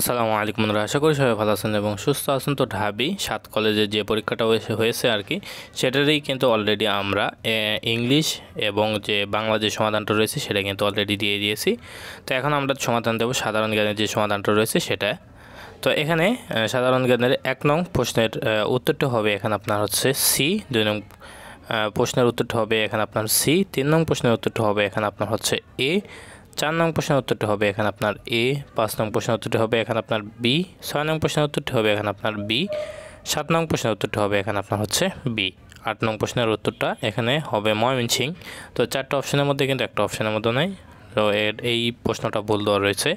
আসসালামু আলাইকুম আমরা আশা করি সবাই ভালো আছেন এবং সুস্থ আছেন তো ঢাবি সাত কলেজে যে পরীক্ষাটা হয়েছে আর কি সেটারই কিন্তু অলরেডি আমরা ইংলিশ এবং যে বাংলা যে সমাধানটা রয়েছে সেটা কিন্তু অলরেডি দিয়ে দিয়েছি তো এখন আমরা সমাধান দেবো সাধারণ জ্ঞানের যে সমাধানটা রয়েছে সেটা তো এখানে সাধারণ জ্ঞানের এক নং প্রশ্নের উত্তরটা হবে এখানে আপনার হচ্ছে সি দুই নং প্রশ্নের উত্তরটা হবে এখানে আপনার সি তিন নং প্রশ্নের উত্তরটা হবে এখানে আপনার হচ্ছে এ চার নং প্রশ্নের উত্তরটি হবে এখানে আপনার এ পাঁচ নং প্রশ্নের উত্তরটি হবে এখানে আপনার বি ছয় নং প্রশ্নের উত্তরটি হবে এখানে আপনার বি সাত নং প্রশ্নের উত্তরটি হবে এখানে আপনার হচ্ছে বি আট নং প্রশ্নের উত্তরটা এখানে হবে ময়মনসিং তো চারটা অপশনের মধ্যে কিন্তু একটা অপশনের মধ্যে নেই তো এর এই প্রশ্নটা ভুল দেওয়া রয়েছে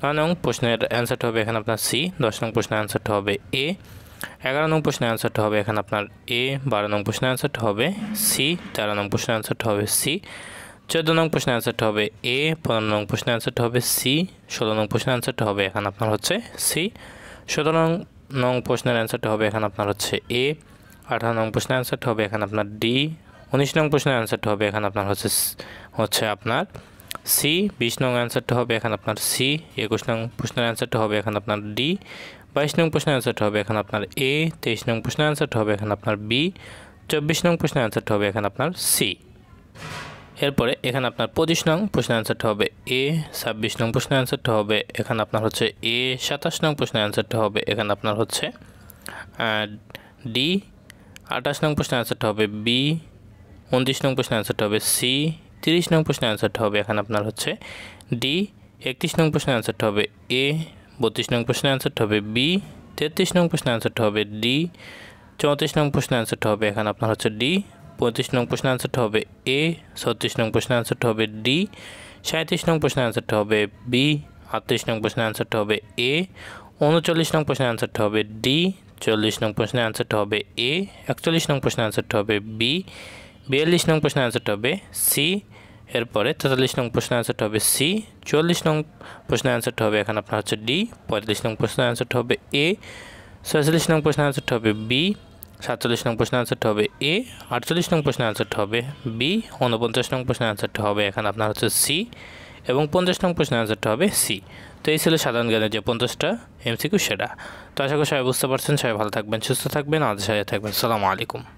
নয় নং প্রশ্নের অ্যান্সারটি হবে এখানে আপনার সি দশ নং প্রশ্নের অ্যান্সারটা হবে এ এগারো নং প্রশ্নের অ্যান্সারটা হবে এখানে আপনার এ বারো নং প্রশ্নের অ্যান্সারটা হবে সি তেরো নং প্রশ্নের অ্যান্সারটা হবে সি চোদ্দ নং প্রশ্নের অ্যান্সারটা হবে এ পনেরো নং প্রশ্নের অ্যান্সারটা হবে সি ষোলো নং প্রশ্নের অ্যান্সারটা হবে এখন আপনার হচ্ছে সি সতেরো নং নং প্রশ্নের অ্যান্সারটা হবে এখন আপনার হচ্ছে এ আঠারো নং প্রশ্নের অ্যান্সারটা হবে এখন আপনার ডি উনিশ নং প্রশ্নের অ্যান্সারটা হবে এখন আপনার হচ্ছে হচ্ছে আপনার সি বিশ নং অ্যান্সারটা হবে এখন আপনার সি একুশ নং প্রশ্নের অ্যান্সারটা হবে এখন আপনার ডি বাইশ নং প্রশ্নের অ্যান্সারটা হবে এখন আপনার এ তেইশ নং প্রশ্নের অ্যান্সারটা হবে এখন আপনার বি চব্বিশ নং প্রশ্নের অ্যান্সারটা হবে এখন আপনার সি এরপরে এখানে আপনার পঁচিশ নং প্রশ্নের অ্যান্সারটা হবে এ ছাব্বিশ নং প্রশ্নের অ্যান্সারটা হবে এখানে আপনার হচ্ছে এ সাতাশ নং প্রশ্নের অ্যান্সারটা হবে এখানে আপনার হচ্ছে ডি আঠাশ নং প্রশ্নের অ্যান্সারটা হবে বি উনত্রিশ নং প্রশ্নের অ্যান্সারটা হবে সি তিরিশ নং প্রশ্নের অ্যান্সারটা হবে এখানে আপনার হচ্ছে ডি একত্রিশ নং প্রশ্নের অ্যান্সারটা হবে এ বত্রিশ নং প্রশ্নের অ্যান্সারটা হবে বি তেত্রিশ নং প্রশ্নের অ্যান্সারটা হবে ডি চৌত্রিশ নং প্রশ্নের অ্যান্সারটা হবে এখানে আপনার হচ্ছে ডি পঁয়ত্রিশ নং প্রশ্ন আনসারটা হবে এ ছত্রিশ নং প্রশ্ন আনসারটা হবে ডি সাঁত্রিশ নং প্রশ্ন আনসারটা হবে বি আটত্রিশ নং প্রশ্ন আনসারটা হবে এ উনচল্লিশ নং প্রশ্নের আনসারটা হবে ডি চল্লিশ নং প্রশ্নের আনসারটা হবে এ একচল্লিশ নং প্রশ্নের আনসারটা হবে বি বিয়াল্লিশ নং প্রশ্নের আনসারটা হবে সি এরপরে তেতাল্লিশ নং প্রশ্নের আনসারটা হবে সি চুয়াল্লিশ নং প্রশ্ন আনসারটা হবে এখন আপনার হচ্ছে ডি পঁয়তাল্লিশ নং প্রশ্নের আনসারটা হবে এ ছয়চল্লিশ নং প্রশ্নের আনসারটা হবে বি সাতচল্লিশ নং প্রশ্নের আনসারটা হবে এ আটচল্লিশ নং প্রশ্নের আনসারটা হবে বি উনপঞ্চাশ নং প্রশ্নের আনসারটা হবে এখানে আপনার হচ্ছে সি এবং পঞ্চাশ নং প্রশ্নের আনসারটা হবে সি তো এই ছিল সাধারণ জ্ঞানের যে পঞ্চাশটা এমসিকিউ সেটা তো আশা করি সবাই বুঝতে পারছেন সবাই ভালো থাকবেন সুস্থ থাকবেন আজ সাথে থাকবেন সালামু আলাইকুম